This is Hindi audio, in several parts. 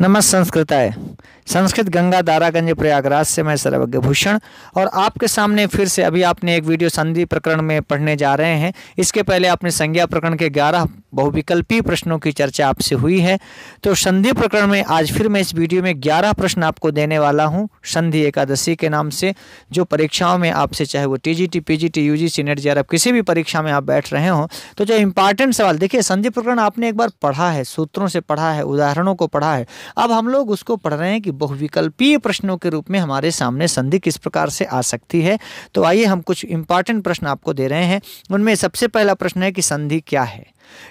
नमः संस्कृताय संस्कृत गंगा दारागंज प्रयागराज से मैं सर्वज्ञ भूषण और आपके सामने फिर से अभी आपने एक वीडियो संधि प्रकरण में पढ़ने जा रहे हैं इसके पहले आपने संज्ञा प्रकरण के ग्यारह बहुविकल्पी प्रश्नों की चर्चा आपसे हुई है तो संधि प्रकरण में आज फिर मैं इस वीडियो में ग्यारह प्रश्न आपको देने वाला हूँ संधि एकादशी के नाम से जो परीक्षाओं में आपसे चाहे वो T G T P G T U G C NET किसी भी परीक्षा में आप बैठ रहे हो तो जो इंपॉर्टेंट सवाल देखिए संधि प्रकरण आपने एक बार पढ़ा है सूत्रों से पढ़ा है उदाहरणों को पढ़ा है अब हम लोग उसको पढ़ रहे हैं कि बहुविकल्पीय प्रश्नों के रूप में हमारे सामने संधि किस प्रकार से आ सकती है तो आइए हम कुछ इंपॉर्टेंट प्रश्न आपको दे रहे हैं उनमें सबसे पहला प्रश्न है कि संधि क्या है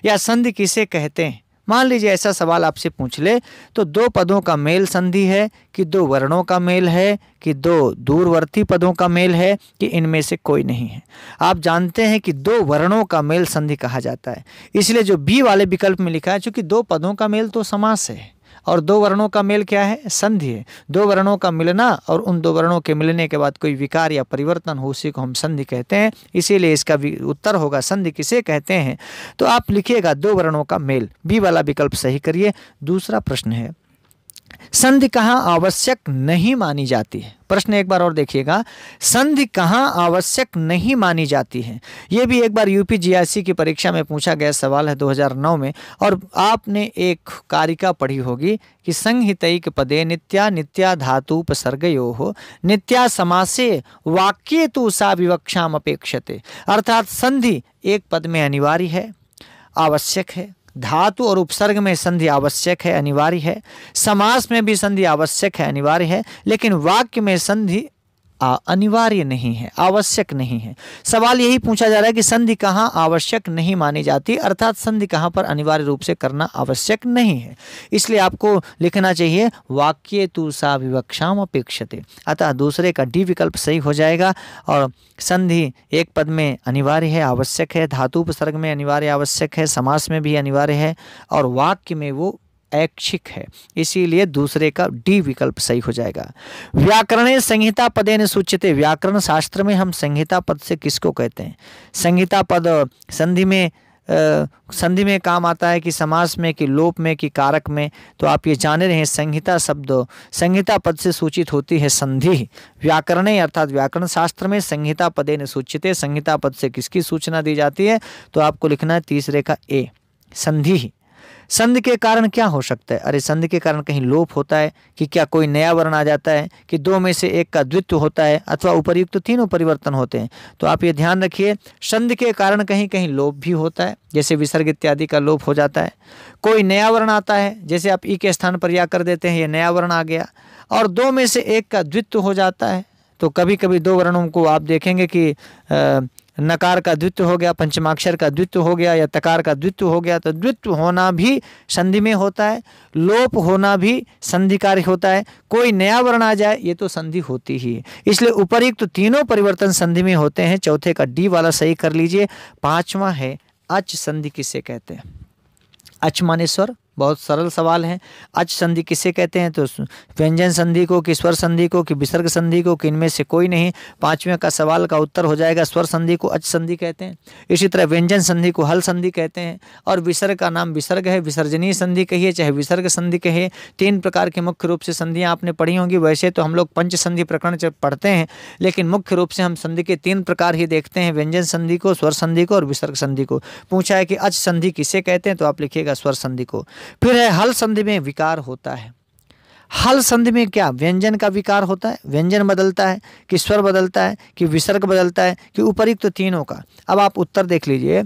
या संधि किसे कहते हैं मान लीजिए ऐसा सवाल आपसे पूछ ले तो दो पदों का मेल संधि है कि दो वर्णों का मेल है कि दो दूरवर्ती पदों का मेल है कि इनमें से कोई नहीं है आप जानते हैं कि दो वर्णों का मेल संधि कहा जाता है इसलिए जो बी वाले विकल्प में लिखा है चूंकि दो पदों का मेल तो समास है और दो वर्णों का मेल क्या है संधि है दो वर्णों का मिलना और उन दो वर्णों के मिलने के बाद कोई विकार या परिवर्तन हो उसी को हम संधि कहते हैं इसीलिए इसका उत्तर होगा संधि किसे कहते हैं तो आप लिखिएगा दो वर्णों का मेल बी वाला विकल्प सही करिए दूसरा प्रश्न है संधि कहाँ आवश्यक नहीं मानी जाती है प्रश्न एक बार और देखिएगा संधि कहाँ आवश्यक नहीं मानी जाती है ये भी एक बार यूपी जीआईसी की परीक्षा में पूछा गया सवाल है 2009 में और आपने एक कारिका पढ़ी होगी कि संहितईक पदे नित्या नित्या धातु उपसर्गयो हो नित्या समासे वाक्य तो सा विवक्षा अपेक्षते अर्थात संधि एक पद में अनिवार्य है आवश्यक है धातु और उपसर्ग में संधि आवश्यक है अनिवार्य है समास में भी संधि आवश्यक है अनिवार्य है लेकिन वाक्य में संधि अनिवार्य नहीं है आवश्यक नहीं है सवाल यही पूछा जा रहा है कि संधि कहाँ आवश्यक नहीं मानी जाती अर्थात संधि कहाँ पर अनिवार्य रूप से करना आवश्यक नहीं है इसलिए आपको लिखना चाहिए वाक्य तु सा विवक्षाम अपेक्षते अतः दूसरे का डी विकल्प सही हो जाएगा और संधि एक पद में अनिवार्य है आवश्यक है धातु उपसर्ग में अनिवार्य आवश्यक है समास में भी अनिवार्य है और वाक्य में वो ऐच्छिक है इसीलिए दूसरे का डी विकल्प सही हो जाएगा व्याकरण संहिता पदे ने सूचित व्याकरण शास्त्र में हम संहिता पद से किसको कहते हैं संहिता पद संधि में आ, संधि में काम आता है कि समास में कि लोप में कि कारक में तो आप ये जाने रहे संहिता शब्द संहिता पद से सूचित होती है संधि व्याकरण अर्थात व्याकरण शास्त्र में संहिता पदे ने सूचित है संहिता पद से किसकी सूचना दी जाती है तो आपको लिखना है तीसरे का ए संधि संध के कारण क्या हो सकता है अरे संध के कारण कहीं लोप होता है कि क्या कोई नया वर्ण आ जाता है कि दो में से एक का द्वित्व होता है अथवा उपरयुक्त तीनों परिवर्तन होते हैं तो आप ये ध्यान रखिए संध के कारण कहीं कहीं लोप भी होता है जैसे विसर्ग इत्यादि का लोप हो जाता है कोई नया वर्ण आता है जैसे आप ई के स्थान पर या कर देते हैं ये नया वर्ण आ गया और दो में से एक का द्वित्व हो जाता है तो कभी कभी दो वर्णों को आप देखेंगे कि नकार का द्वित्व हो गया पंचमाक्षर का द्वित्व हो गया या तकार का द्वित्व हो गया तो द्वित्व होना भी संधि में होता है लोप होना भी संधि कार्य होता है कोई नया वर्ण आ जाए ये तो संधि होती ही इसलिए उपरिक्त तो तीनों परिवर्तन संधि में होते हैं चौथे का डी वाला सही कर लीजिए पांचवा है अच संधि किसे कहते हैं अच मानेश्वर बहुत सरल सवाल हैं अच संधि किसे कहते हैं तो व्यंजन संधि को कि स्वर संधि को कि विसर्ग संधि को कि इनमें से कोई नहीं पाँचवें का सवाल का उत्तर हो जाएगा स्वर संधि को अच संधि कहते हैं इसी तरह व्यंजन संधि को हल संधि कहते हैं और विसर्ग का नाम विसर्ग है विसर्जनीय संधि कहिए चाहे विसर्ग संधि कहिए तीन प्रकार के मुख्य रूप से संधियाँ आपने पढ़ी होंगी वैसे तो हम लोग पंच संधि प्रकरण जब पढ़ते हैं लेकिन मुख्य रूप से हम संधि के तीन प्रकार ही देखते हैं व्यंजन संधि को स्वर संधि को और विसर्ग संधि को पूछा है कि अच संधि किसे कहते हैं तो आप लिखिएगा स्वर संधि को फिर है हल संधि में विकार होता है हल संधि में क्या व्यंजन का विकार होता है व्यंजन बदलता है कि स्वर बदलता है कि विसर्ग बदलता है कि उपरिक्त तो तीनों का अब आप उत्तर देख लीजिए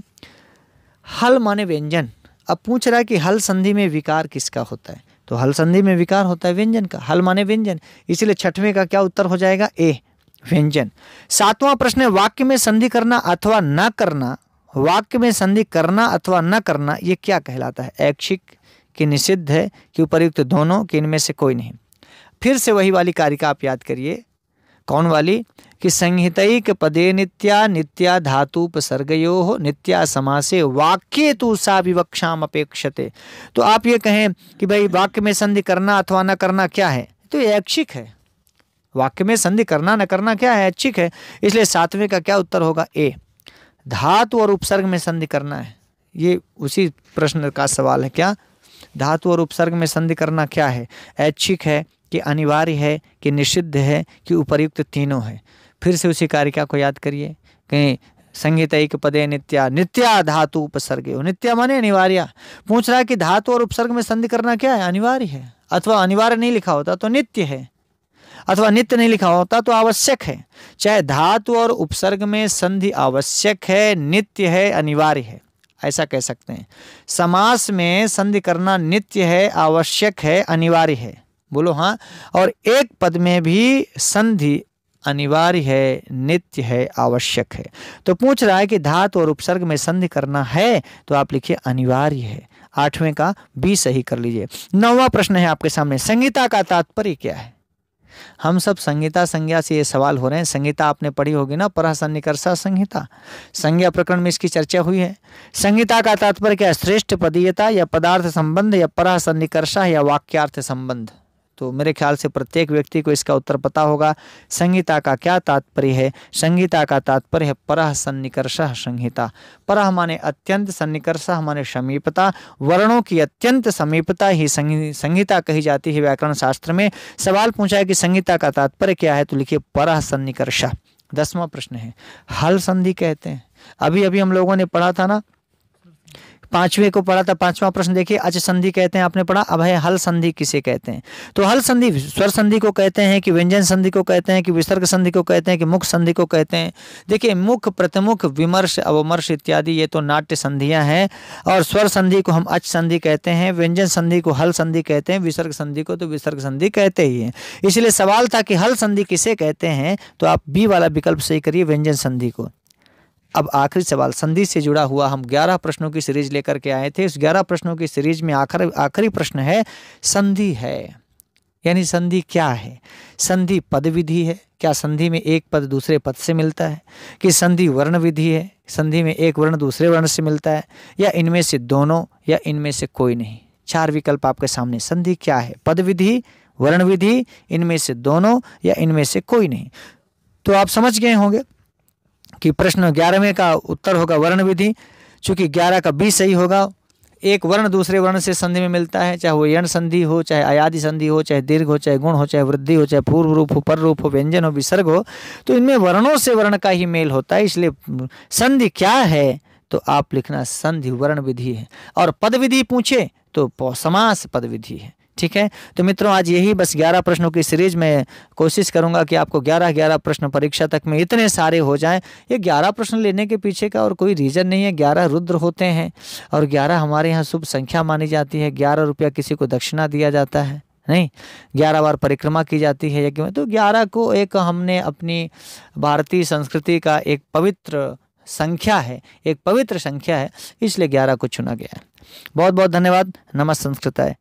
हल माने व्यंजन अब पूछ रहा है कि हल संधि में विकार किसका होता है तो हल संधि में विकार होता है व्यंजन का हल माने व्यंजन इसलिए छठवें का क्या उत्तर हो जाएगा ए व्यंजन सातवां प्रश्न है वाक्य में संधि करना अथवा न करना वाक्य में संधि करना अथवा न करना यह क्या कहलाता है ऐच्छिक कि निषिद्ध है कि उपयुक्त दोनों कि इनमें से कोई नहीं फिर से वही वाली कारिका आप याद करिए कौन वाली कि संहित पदे नित्या नित्या हो नित्या समासे वाक्य तो सा विवक्षाम अपेक्षते तो आप ये कहें कि भाई वाक्य में संधि करना अथवा न करना क्या है तो ये ऐच्छिक है वाक्य में संधि करना न करना क्या है ऐच्छिक है इसलिए सातवें का क्या उत्तर होगा ए धातु और उपसर्ग में संधि करना है ये उसी प्रश्न का सवाल है क्या धातु और उपसर्ग में संधि करना क्या है ऐच्छिक है कि अनिवार्य है कि निषिद्ध है कि उपर्युक्त तीनों है फिर से उसी कारिका को याद करिए कहीं संगीत एक पदे नित्या नित्या धातु उपसर्ग नित्या माने अनिवार्य पूछ रहा है कि धातु और उपसर्ग में संधि करना क्या है अनिवार्य है अथवा अनिवार्य नहीं लिखा होता तो नित्य है अथवा नित्य नहीं लिखा होता तो आवश्यक है चाहे धातु और उपसर्ग में संधि आवश्यक है नित्य है अनिवार्य है ऐसा कह सकते हैं समास में संधि करना नित्य है आवश्यक है अनिवार्य है बोलो हाँ और एक पद में भी संधि अनिवार्य है नित्य है आवश्यक है तो पूछ रहा है कि धातु और उपसर्ग में संधि करना है तो आप लिखिए अनिवार्य है आठवें का बी सही कर लीजिए नौवा प्रश्न है आपके सामने संगीता का तात्पर्य क्या है हम सब संहिता संज्ञा से ये सवाल हो रहे हैं संहिता आपने पढ़ी होगी ना परासन निकर्षा संहिता संज्ञा प्रकरण में इसकी चर्चा हुई है संहिता का तात्पर्य क्या श्रेष्ठ पदीयता या पदार्थ संबंध या परासन निकर्षा या वाक्यार्थ संबंध तो मेरे ख्याल से प्रत्येक व्यक्ति को इसका उत्तर पता होगा संहिता का क्या तात्पर्य है संहिता का तात्पर्य है परह सन्निकर्ष संहिता परह माने अत्यंत सन्निकर्ष माने समीपता वर्णों की अत्यंत समीपता ही संहिता कही जाती है व्याकरण शास्त्र में सवाल पूछा है कि संहिता का तात्पर्य क्या है तो लिखिए परह सन्निकर्ष दसवा प्रश्न है हल संधि कहते हैं अभी अभी हम लोगों ने पढ़ा था ना पांचवें को पढ़ा था पांचवा प्रश्न देखिए अच संधि कहते हैं आपने पढ़ा अब है हल संधि किसे कहते हैं तो हल संधि स्वर संधि को कहते हैं कि व्यंजन संधि को कहते हैं कि विसर्ग संधि को कहते हैं कि मुख संधि को कहते हैं देखिए मुख प्रतिमुख विमर्श अवमर्श इत्यादि ये तो नाट्य संधियां हैं और स्वर संधि को हम अच संधि कहते हैं व्यंजन संधि को हल संधि कहते हैं विसर्ग संधि को तो विसर्ग संधि कहते ही है इसलिए सवाल था कि हल संधि किसे कहते हैं तो आप बी वाला विकल्प सही करिए व्यंजन संधि को अब आखिरी सवाल संधि से जुड़ा हुआ हम 11 प्रश्नों की सीरीज लेकर के आए थे उस 11 प्रश्नों की सीरीज में आखिर आखिरी प्रश्न है संधि है यानी संधि क्या है संधि पद विधि है क्या संधि में एक पद दूसरे पद से मिलता है कि संधि वर्ण विधि है संधि में एक वर्ण दूसरे वर्ण से मिलता है या इनमें से दोनों या इनमें से कोई नहीं चार विकल्प आपके सामने संधि क्या है पद विधि वर्ण विधि इनमें से दोनों या इनमें से कोई नहीं तो आप समझ गए होंगे कि प्रश्न ग्यारहवें का उत्तर होगा वर्ण विधि चूंकि ग्यारह का बीस सही होगा एक वर्ण दूसरे वर्ण से संधि में मिलता है चाहे वो यण संधि हो चाहे अयादि संधि हो चाहे दीर्घ हो चाहे गुण हो चाहे वृद्धि हो चाहे पूर्व रूप हो पर रूप हो व्यंजन हो विसर्ग हो तो इनमें वर्णों से वर्ण का ही मेल होता है इसलिए संधि क्या है तो आप लिखना संधि वर्ण विधि है और पद विधि पूछे तो समास पद विधि है ठीक है तो मित्रों आज यही बस ग्यारह प्रश्नों की सीरीज में कोशिश करूंगा कि आपको ग्यारह ग्यारह प्रश्न परीक्षा तक में इतने सारे हो जाएं ये ग्यारह प्रश्न लेने के पीछे का और कोई रीज़न नहीं है ग्यारह रुद्र होते हैं और ग्यारह हमारे यहाँ शुभ संख्या मानी जाती है ग्यारह रुपया किसी को दक्षिणा दिया जाता है नहीं ग्यारह बार परिक्रमा की जाती है यज्ञ में तो ग्यारह को एक हमने अपनी भारतीय संस्कृति का एक पवित्र संख्या है एक पवित्र संख्या है इसलिए ग्यारह को चुना गया है बहुत बहुत धन्यवाद संस्कृत संस्कृताय